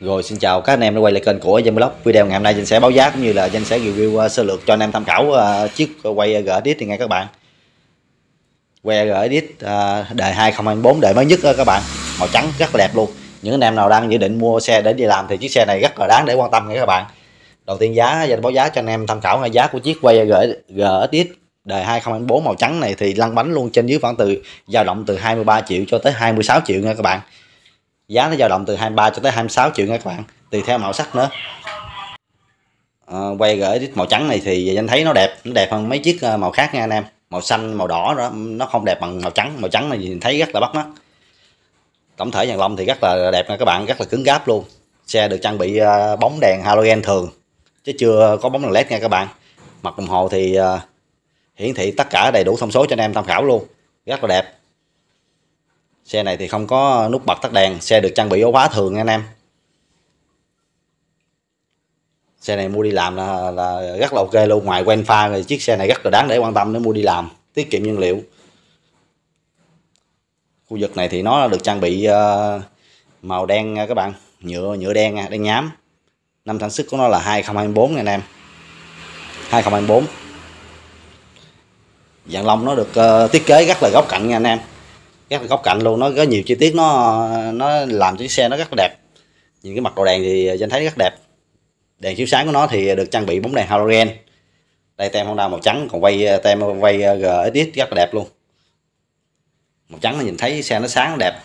Rồi xin chào các anh em đã quay lại kênh của Danh Blog. Video ngày hôm nay Danh sẽ báo giá cũng như là Danh sẽ review à, sơ lược cho anh em tham khảo à, chiếc quay GX thì ngay các bạn. Quay GX đời 2024 đời mới nhất à, các bạn. Màu trắng rất là đẹp luôn. Những anh em nào đang dự định mua xe để đi làm thì chiếc xe này rất là đáng để quan tâm nha các bạn. Đầu tiên giá Danh báo giá cho anh em tham khảo là giá của chiếc quay GX đời 2024 màu trắng này thì lăn bánh luôn trên dưới khoảng từ dao động từ 23 triệu cho tới 26 triệu nha các bạn giá nó dao động từ 23 cho tới 26 triệu nha các bạn tùy theo màu sắc nữa à, quay gửi màu trắng này thì anh thấy nó đẹp nó đẹp hơn mấy chiếc ờ, màu khác nha anh em màu xanh màu đỏ đó nó không đẹp bằng màu trắng màu trắng này nhìn thấy rất là bắt mắt tổng thể dàn long thì rất là đẹp nha các bạn rất là cứng gáp luôn xe được trang bị ờ, bóng đèn halogen thường chứ chưa có bóng đèn led nha các bạn mặt đồng hồ thì hiển thị tất cả đầy đủ thông số cho anh em tham khảo luôn rất là đẹp xe này thì không có nút bật tắt đèn xe được trang bị ổ khóa thường anh em xe này mua đi làm là, là rất là ok luôn ngoài quen pha rồi chiếc xe này rất là đáng để quan tâm để mua đi làm tiết kiệm nhiên liệu khu vực này thì nó được trang bị ờ, màu đen nha các bạn nhựa nhựa đen đen nhám năm sản xuất của nó là 2024 nha anh em 2024 dạng lông nó được uh, thiết kế rất là góc cạnh nha anh em các góc cạnh luôn nó có nhiều chi tiết nó nó làm chiếc xe nó rất là đẹp nhìn cái mặt cầu đèn thì danh thấy rất đẹp đèn chiếu sáng của nó thì được trang bị bóng đèn halogen đây tem Honda màu trắng còn quay eh, tem quay eh, GSX rất là đẹp luôn màu trắng nó nhìn thấy xe nó sáng nó đẹp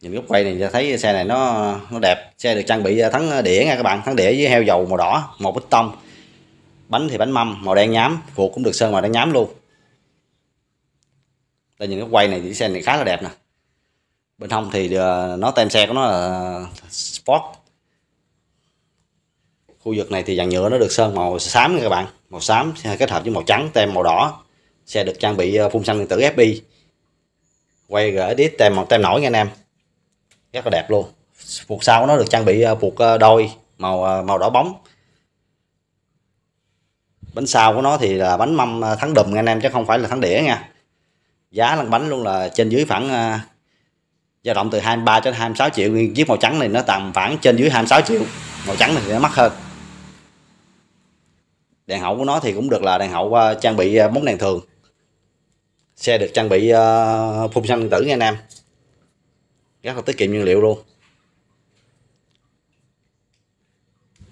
nhìn góc quay này thấy xe này nó nó đẹp xe được trang bị eh, thắng đĩa nha các bạn thắng đĩa với heo dầu màu đỏ một bích tông bánh thì bánh mâm màu đen nhám phục cũng được sơn màu đen nhám luôn đây những cái quay này thì xe này khá là đẹp nè bên hông thì ờ, nó tem xe của nó là sport khu vực này thì dàn nhựa nó được sơn màu xám nha các bạn màu xám kết hợp với màu trắng tem màu đỏ xe được trang bị ờ, phun xăng điện tử fb. quay GSX tem màu tem nổi nha anh em rất là đẹp luôn phục sau nó được trang bị ờ, phục đôi màu màu đỏ bóng bánh sau của nó thì là bánh mâm à, thắng đùm nha anh em chứ không phải là thắng đĩa nha giá lăn bánh luôn là trên dưới khoảng à, dao động từ 23 cho 26 triệu nguyên chiếc màu trắng này nó tầm khoảng trên dưới 26 triệu màu trắng này thì nó mắc hơn đèn hậu của nó thì cũng được là đèn hậu à, trang bị bóng đèn thường xe được trang bị phun xăng điện tử nha anh em rất là tiết kiệm nhiên liệu luôn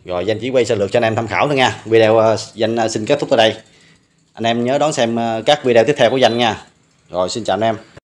rồi danh chỉ quay sơ lược cho anh em tham khảo thôi nha video ờ, danh ờ, xin kết thúc tại đây anh em nhớ đón xem ờ, các video tiếp theo của danh nha rồi xin chào anh em